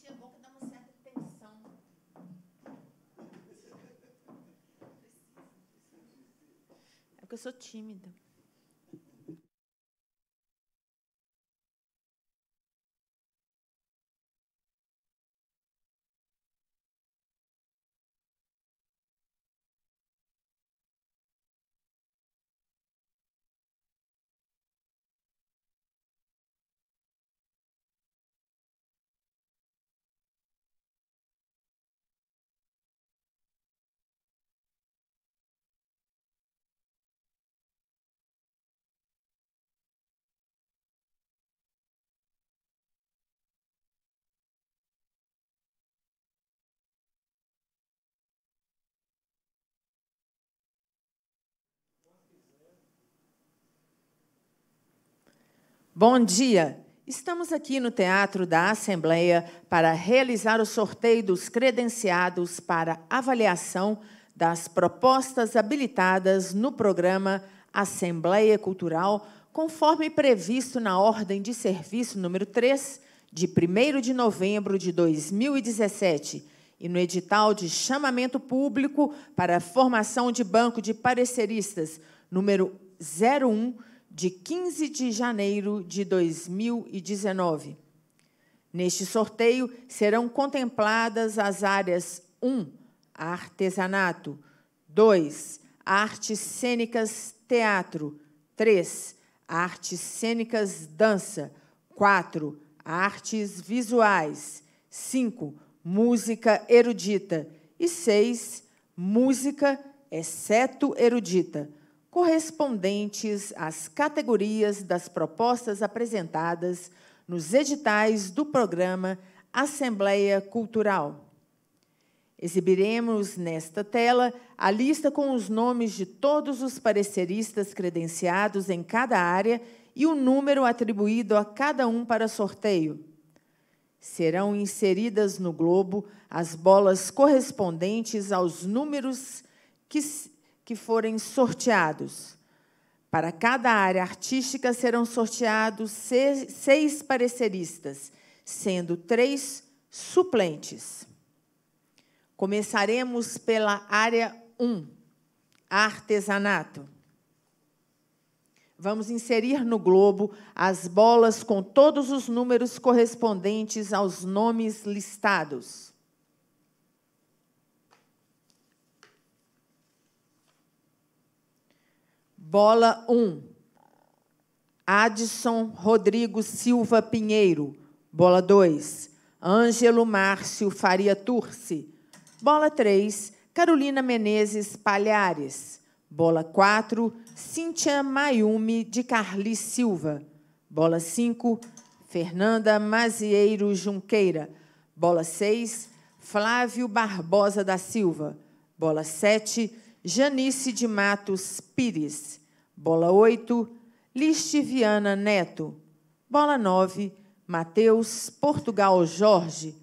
encher a boca dá uma certa tensão. É porque eu sou tímida. Bom dia! Estamos aqui no Teatro da Assembleia para realizar o sorteio dos credenciados para avaliação das propostas habilitadas no programa Assembleia Cultural, conforme previsto na Ordem de Serviço número 3, de 1 de novembro de 2017, e no edital de chamamento público para formação de banco de pareceristas número 01 de 15 de janeiro de 2019. Neste sorteio serão contempladas as áreas 1, artesanato, 2, artes cênicas, teatro, 3, artes cênicas, dança, 4, artes visuais, 5, música erudita e 6, música, exceto erudita correspondentes às categorias das propostas apresentadas nos editais do programa Assembleia Cultural. Exibiremos nesta tela a lista com os nomes de todos os pareceristas credenciados em cada área e o número atribuído a cada um para sorteio. Serão inseridas no globo as bolas correspondentes aos números que que forem sorteados. Para cada área artística serão sorteados seis pareceristas, sendo três suplentes. Começaremos pela área 1, artesanato. Vamos inserir no globo as bolas com todos os números correspondentes aos nomes listados. Bola 1. Adson Rodrigo Silva Pinheiro. Bola 2. Ângelo Márcio Faria Turci. Bola 3. Carolina Menezes Palhares. Bola 4. Cíntia Maiume de Carli Silva. Bola 5. Fernanda Mazieiro Junqueira. Bola 6. Flávio Barbosa da Silva. Bola 7. Janice de Matos Pires. Bola 8, Listiviana Neto. Bola 9, Matheus Portugal Jorge.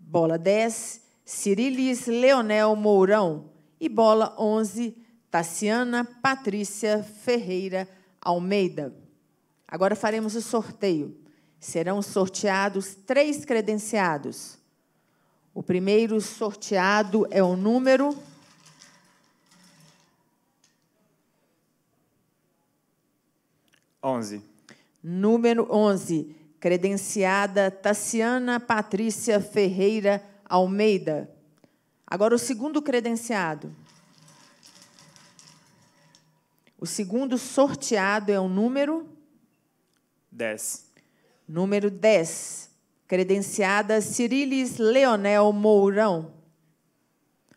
Bola 10, Cirilis Leonel Mourão. E bola 11, Taciana Patrícia Ferreira Almeida. Agora faremos o sorteio. Serão sorteados três credenciados. O primeiro sorteado é o número 11. Número 11. Credenciada Taciana Patrícia Ferreira Almeida. Agora o segundo credenciado. O segundo sorteado é o número 10. Número 10. Credenciada Cirilis Leonel Mourão.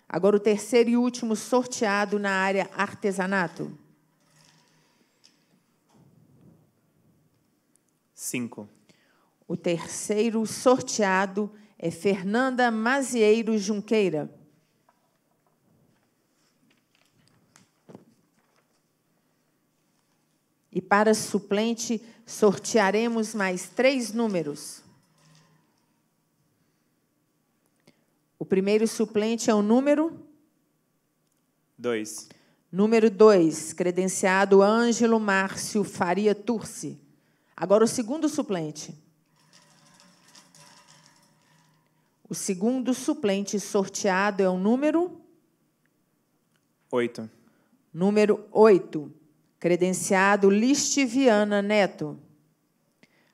Agora o terceiro e último sorteado na área artesanato. Cinco. O terceiro sorteado é Fernanda Mazieiro Junqueira. E para suplente, sortearemos mais três números. O primeiro suplente é o número? dois. Número dois, credenciado Ângelo Márcio Faria Turci. Agora, o segundo suplente. O segundo suplente sorteado é o número? oito. Número oito. Credenciado Listiviana Neto.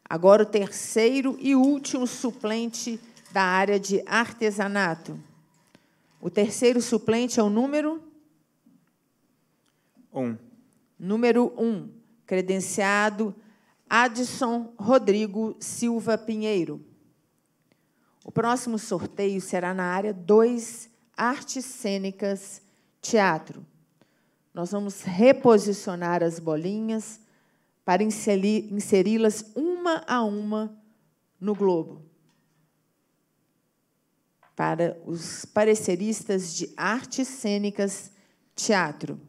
Agora o terceiro e último suplente da área de artesanato. O terceiro suplente é o número? Um. Número um. Credenciado Adson Rodrigo Silva Pinheiro. O próximo sorteio será na área 2, Artes Cênicas, Teatro. Nós vamos reposicionar as bolinhas para inseri-las uma a uma no globo. Para os pareceristas de Artes Cênicas, Teatro.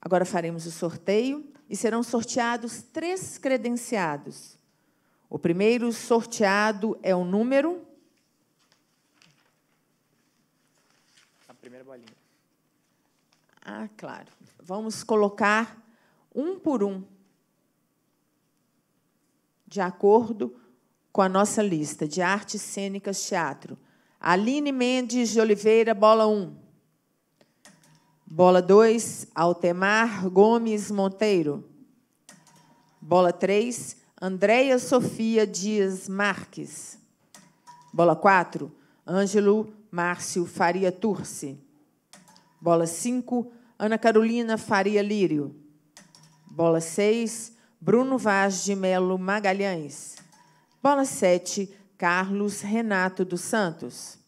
Agora faremos o sorteio e serão sorteados três credenciados. O primeiro sorteado é o número. A primeira bolinha. Ah, claro. Vamos colocar um por um, de acordo com a nossa lista de artes cênicas teatro. Aline Mendes de Oliveira, bola 1. Um. Bola 2, Altemar Gomes Monteiro. Bola 3, Andréia Sofia Dias Marques. Bola 4, Ângelo Márcio Faria Turci. Bola 5, Ana Carolina Faria Lírio. Bola 6, Bruno Vaz de Melo Magalhães. Bola 7, Carlos Renato dos Santos.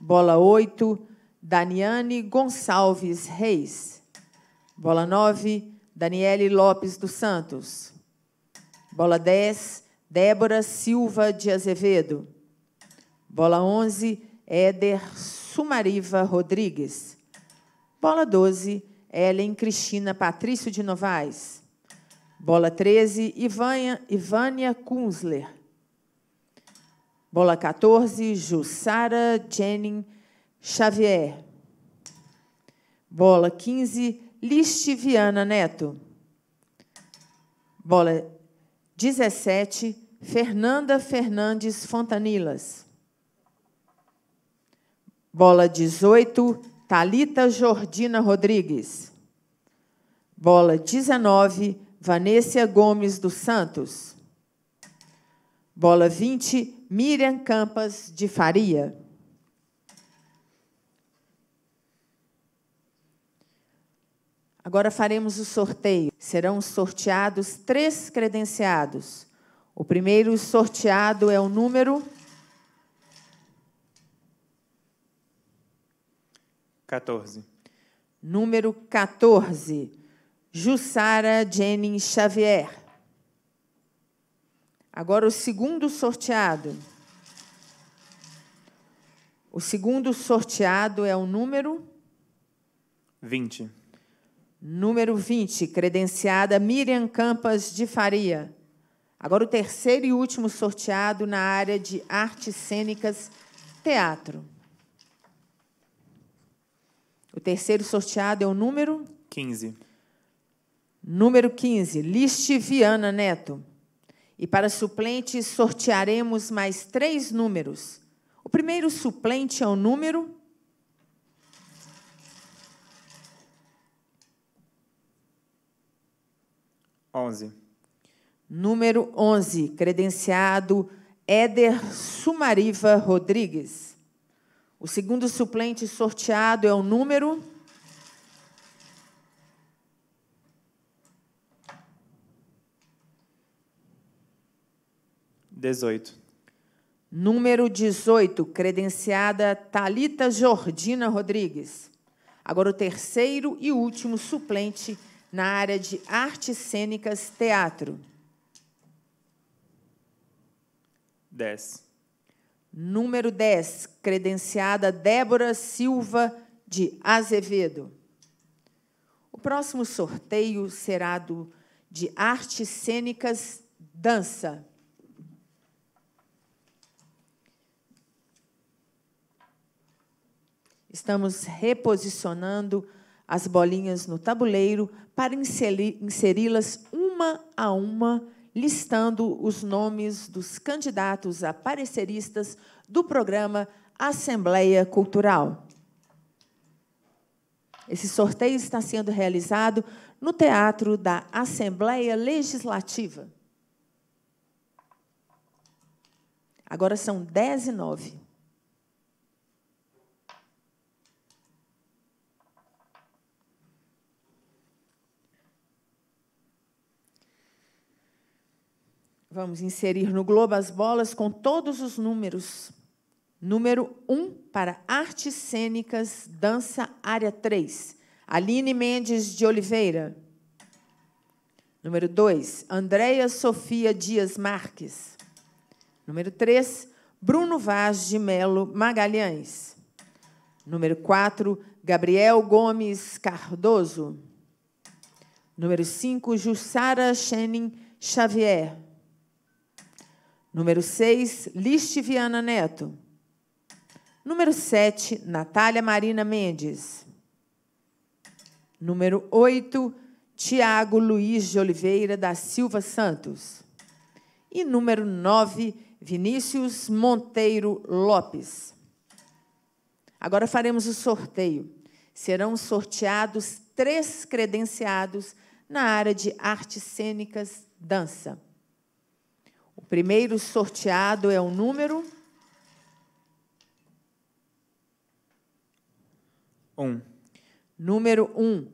Bola 8, Bruno Daniane Gonçalves Reis. Bola 9, Daniele Lopes dos Santos. Bola 10, Débora Silva de Azevedo. Bola 11, Éder Sumariva Rodrigues. Bola 12, Ellen Cristina Patrício de Novaes. Bola 13, Ivânia, Ivânia Kunzler. Bola 14, Jussara Jennings Xavier. Bola 15, Viana Neto. Bola 17, Fernanda Fernandes Fontanilas. Bola 18, Talita Jordina Rodrigues. Bola 19, Vanessa Gomes dos Santos. Bola 20, Miriam Campas de Faria. Agora faremos o sorteio. Serão sorteados três credenciados. O primeiro sorteado é o número 14. Número 14. Jussara Jennings Xavier. Agora o segundo sorteado. O segundo sorteado é o número 20. Número 20, credenciada Miriam Campas de Faria. Agora o terceiro e último sorteado na área de artes cênicas, teatro. O terceiro sorteado é o número 15. Número 15, Liste Viana Neto. E para suplentes sortearemos mais três números. O primeiro suplente é o número 11. Número 11, credenciado Éder Sumariva Rodrigues. O segundo suplente sorteado é o número Dezoito. Número 18, credenciada Talita Jordina Rodrigues. Agora o terceiro e último suplente na área de artes cênicas teatro? 10. Número 10, credenciada Débora Silva de Azevedo. O próximo sorteio será do de artes cênicas dança. Estamos reposicionando as bolinhas no tabuleiro para inseri-las uma a uma, listando os nomes dos candidatos a pareceristas do programa Assembleia Cultural. Esse sorteio está sendo realizado no Teatro da Assembleia Legislativa. Agora são 10 e 9. Vamos inserir no globo as bolas com todos os números. Número 1 para artes cênicas, dança, área 3. Aline Mendes de Oliveira. Número 2, Andréia Sofia Dias Marques. Número 3, Bruno Vaz de Melo Magalhães. Número 4, Gabriel Gomes Cardoso. Número 5, Jussara Schenin Xavier. Número 6, Viana Neto. Número 7, Natália Marina Mendes. Número 8, Tiago Luiz de Oliveira da Silva Santos. E número 9, Vinícius Monteiro Lopes. Agora faremos o sorteio. Serão sorteados três credenciados na área de artes cênicas dança. Primeiro sorteado é o número um. Número um.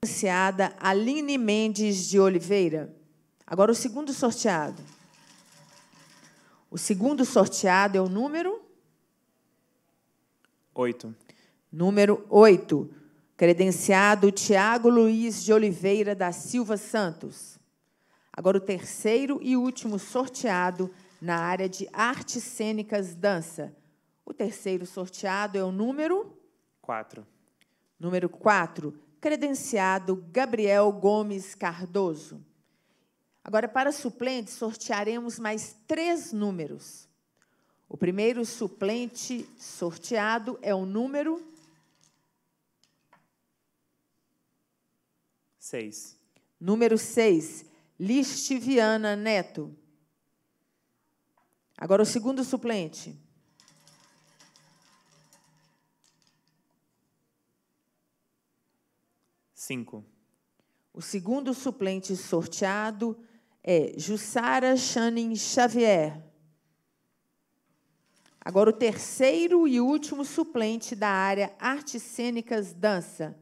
Anunciada Aline Mendes de Oliveira. Agora o segundo sorteado. O segundo sorteado é o número 8. Número 8. Credenciado Tiago Luiz de Oliveira da Silva Santos. Agora, o terceiro e último sorteado na área de artes cênicas dança. O terceiro sorteado é o número 4. Número 4, credenciado Gabriel Gomes Cardoso. Agora, para suplente, sortearemos mais três números. O primeiro suplente sorteado é o número 6. Número 6. Listiviana Neto. Agora o segundo suplente. Cinco. O segundo suplente sorteado é Jussara Channing Xavier. Agora o terceiro e último suplente da área Artes Cênicas Dança.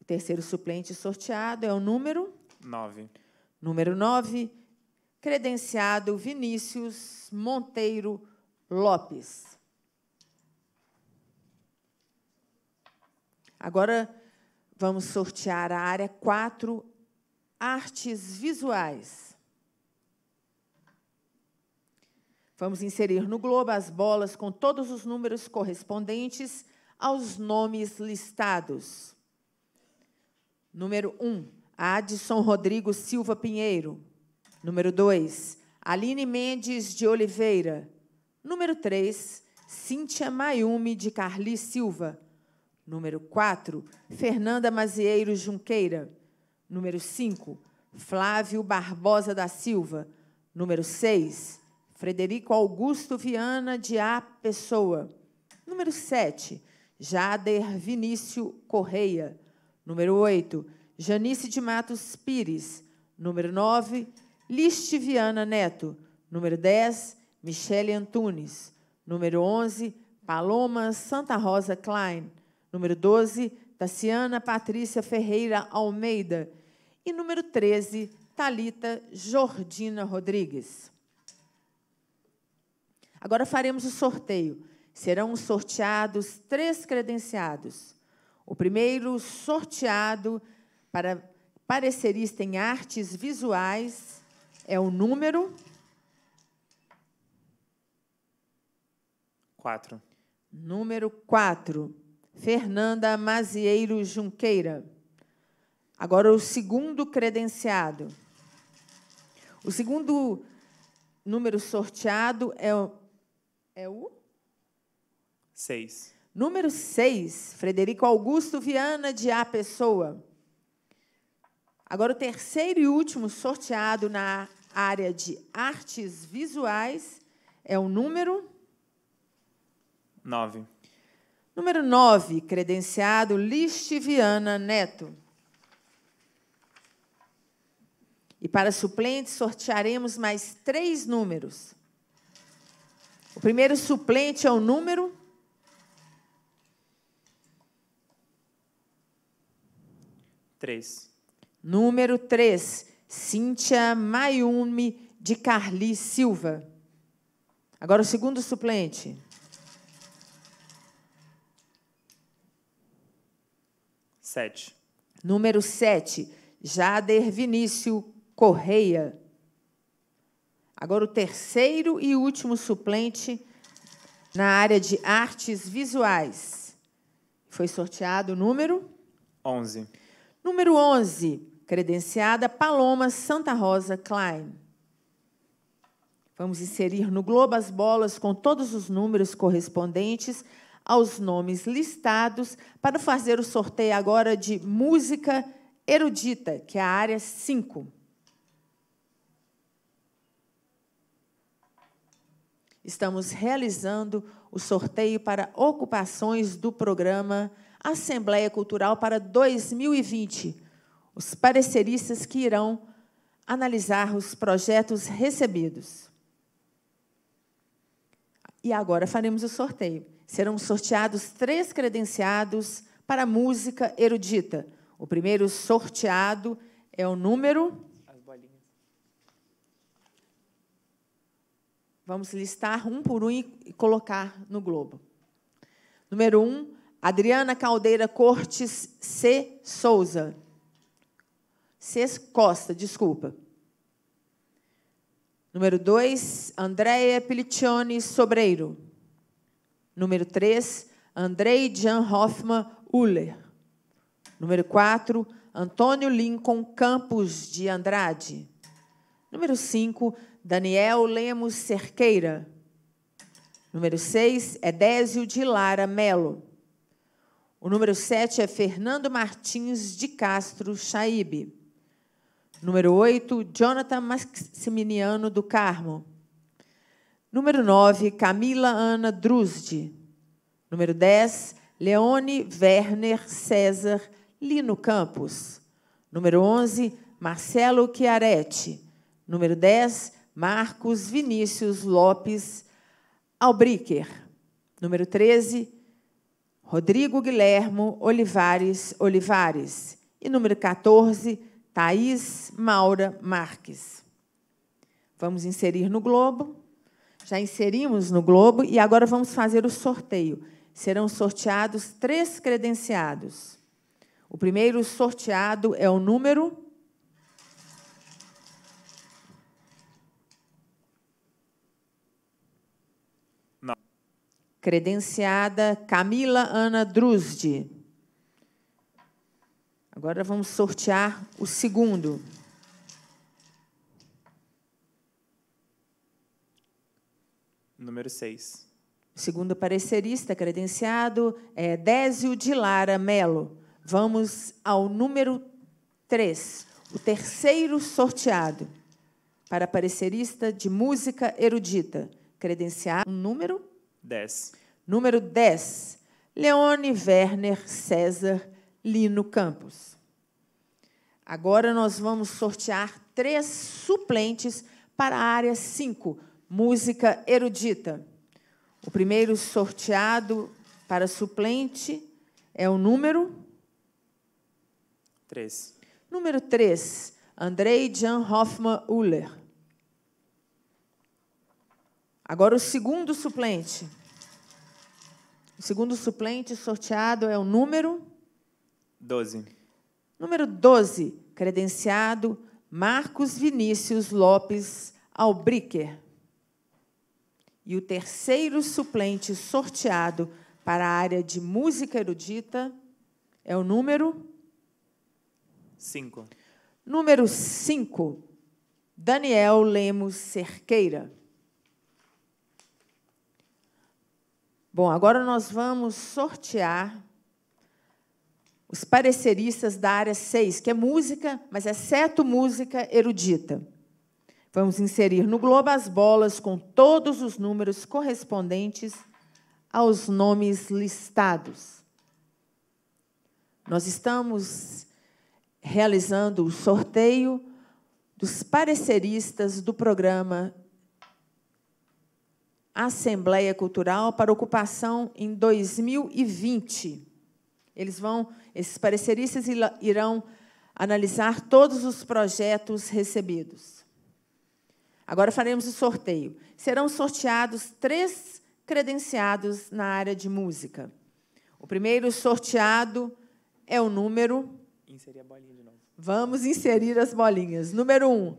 O terceiro suplente sorteado é o número 9. Número 9, credenciado Vinícius Monteiro Lopes. Agora vamos sortear a área 4, artes visuais. Vamos inserir no globo as bolas com todos os números correspondentes aos nomes listados. Número 1. Um, Adson Rodrigo Silva Pinheiro. Número 2, Aline Mendes de Oliveira. Número 3, Cíntia Maiume de Carli Silva. Número 4, Fernanda Mazieiro Junqueira. Número 5, Flávio Barbosa da Silva. Número 6, Frederico Augusto Viana de A. Pessoa. Número 7, Jader Vinício Correia. Número 8, Janice de Matos Pires, número 9, Listiviana Neto, número 10, Michele Antunes, número 11, Paloma Santa Rosa Klein, número 12, Taciana Patrícia Ferreira Almeida e número 13, Talita Jordina Rodrigues. Agora faremos o sorteio. Serão sorteados três credenciados. O primeiro sorteado para parecerista em artes visuais é o número 4. Número 4. Fernanda Mazieiro Junqueira. Agora o segundo credenciado. O segundo número sorteado é o. É o? 6. Número 6, Frederico Augusto Viana de A Pessoa. Agora, o terceiro e último sorteado na área de artes visuais é o número 9. Número 9, credenciado Listiviana Neto. E para suplentes, sortearemos mais três números. O primeiro suplente é o número. Três. Número 3, Cíntia Mayumi de Carli Silva. Agora o segundo suplente. Sete. Número 7, Jader Vinícius Correia. Agora o terceiro e último suplente na área de artes visuais. Foi sorteado o número? 11. Número 11, Credenciada Paloma Santa Rosa Klein. Vamos inserir no globo as bolas com todos os números correspondentes aos nomes listados para fazer o sorteio agora de música erudita, que é a área 5. Estamos realizando o sorteio para ocupações do programa Assembleia Cultural para 2020 os pareceristas que irão analisar os projetos recebidos. E agora faremos o sorteio. Serão sorteados três credenciados para música erudita. O primeiro sorteado é o número. Vamos listar um por um e colocar no globo. Número um, Adriana Caldeira Cortes C. Souza. Cês Costa, desculpa. Número 2, Andréia Pelicione Sobreiro. Número 3, Andrei Jan Hoffman Uller. Número 4, Antônio Lincoln Campos de Andrade. Número 5, Daniel Lemos Cerqueira. Número 6, Edésio de Lara Melo. O número 7 é Fernando Martins de Castro Chaíbe. Número 8, Jonathan Maximiliano do Carmo. Número 9, Camila Ana Drusde. Número 10, Leone Werner César Lino Campos. Número 11, Marcelo Chiaretti. Número 10, Marcos Vinícius Lopes Albricker. Número 13, Rodrigo Guilhermo Olivares Olivares. E número 14, Thaís Maura Marques. Vamos inserir no Globo. Já inserimos no Globo e agora vamos fazer o sorteio. Serão sorteados três credenciados. O primeiro sorteado é o número. Não. Credenciada Camila Ana Drusdi. Agora vamos sortear o segundo. Número 6. Segundo parecerista credenciado, é Désio de Lara Melo. Vamos ao número 3, o terceiro sorteado para parecerista de música erudita, credenciado número 10. Número 10, Leone Werner César Lino Campos. Agora nós vamos sortear três suplentes para a área 5, música erudita. O primeiro sorteado para suplente é o número 3. Número 3, Andrei Jan Hoffman Uller. Agora o segundo suplente. O segundo suplente sorteado é o número 12. Número 12, credenciado Marcos Vinícius Lopes Albricker. E o terceiro suplente sorteado para a área de música erudita é o número 5. Número 5, Daniel Lemos Cerqueira. Bom, agora nós vamos sortear os pareceristas da área 6, que é música, mas exceto é música erudita. Vamos inserir no globo as bolas com todos os números correspondentes aos nomes listados. Nós estamos realizando o sorteio dos pareceristas do programa Assembleia Cultural para ocupação em 2020. Eles vão, esses pareceristas irão analisar todos os projetos recebidos. Agora faremos o sorteio. Serão sorteados três credenciados na área de música. O primeiro sorteado é o número. Inserir a bolinha de novo. Vamos inserir as bolinhas. Número um,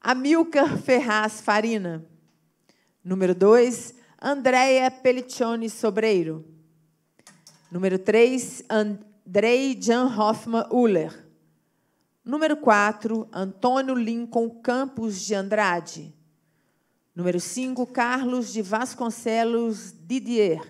Amilcar Ferraz Farina. Número dois, Andréia Pelliccioni Sobreiro. Número 3, Andrei Jan Hoffman Uller. Número 4, Antônio Lincoln Campos de Andrade. Número 5, Carlos de Vasconcelos Didier.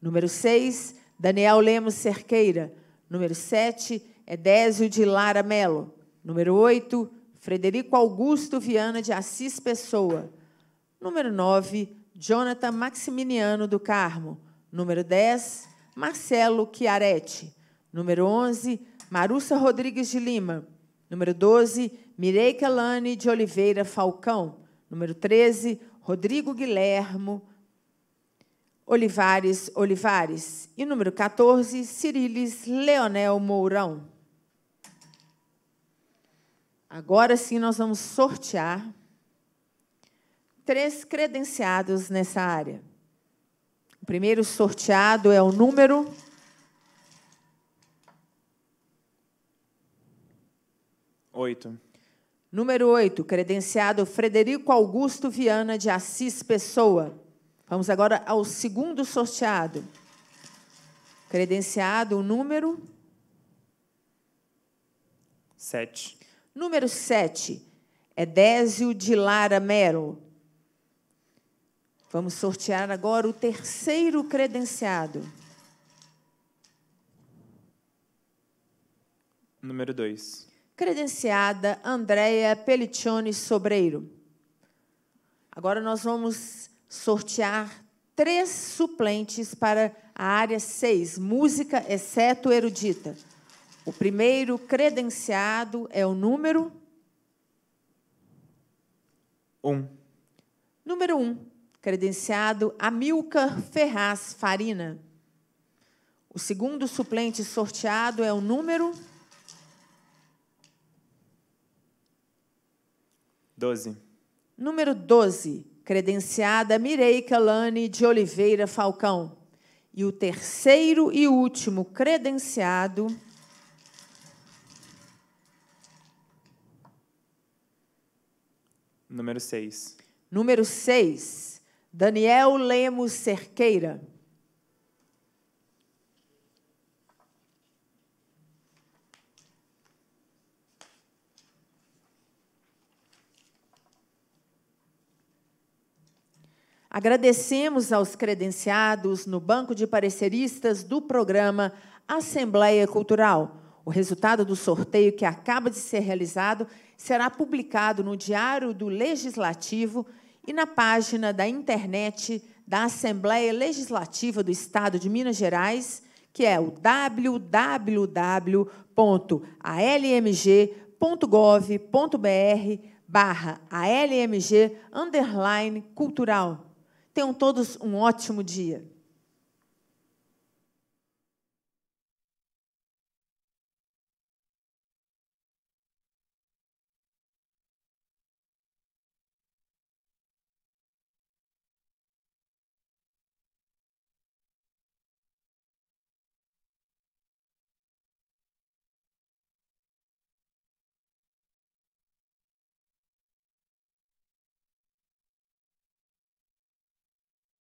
Número 6, Daniel Lemos Cerqueira. Número 7, Edésio de Lara Melo. Número 8, Frederico Augusto Viana de Assis Pessoa. Número 9, Jonathan Maximiliano do Carmo. Número 10, Marcelo Chiaretti. Número 11, Marussa Rodrigues de Lima. Número 12, Mireika Lane de Oliveira Falcão. Número 13, Rodrigo Guilhermo Olivares Olivares. E número 14, Ciriles Leonel Mourão. Agora sim nós vamos sortear três credenciados nessa área primeiro sorteado é o número. Oito. Número 8, credenciado Frederico Augusto Viana de Assis Pessoa. Vamos agora ao segundo sorteado. Credenciado o número 7. Número 7 Edésio de Lara Mero. Vamos sortear agora o terceiro credenciado. Número 2. Credenciada Andréia Pelliccione Sobreiro. Agora nós vamos sortear três suplentes para a área 6, música exceto erudita. O primeiro credenciado é o número 1. Um. Número 1. Um credenciado Amilcar Ferraz Farina. O segundo suplente sorteado é o número 12. Número 12, credenciada Mireika Lane de Oliveira Falcão. E o terceiro e último credenciado Número 6. Número 6, Daniel Lemos Cerqueira. Agradecemos aos credenciados no banco de pareceristas do programa Assembleia Cultural. O resultado do sorteio que acaba de ser realizado será publicado no Diário do Legislativo e na página da internet da Assembleia Legislativa do Estado de Minas Gerais, que é o www.almg.gov.br barra almg underline cultural. Tenham todos um ótimo dia.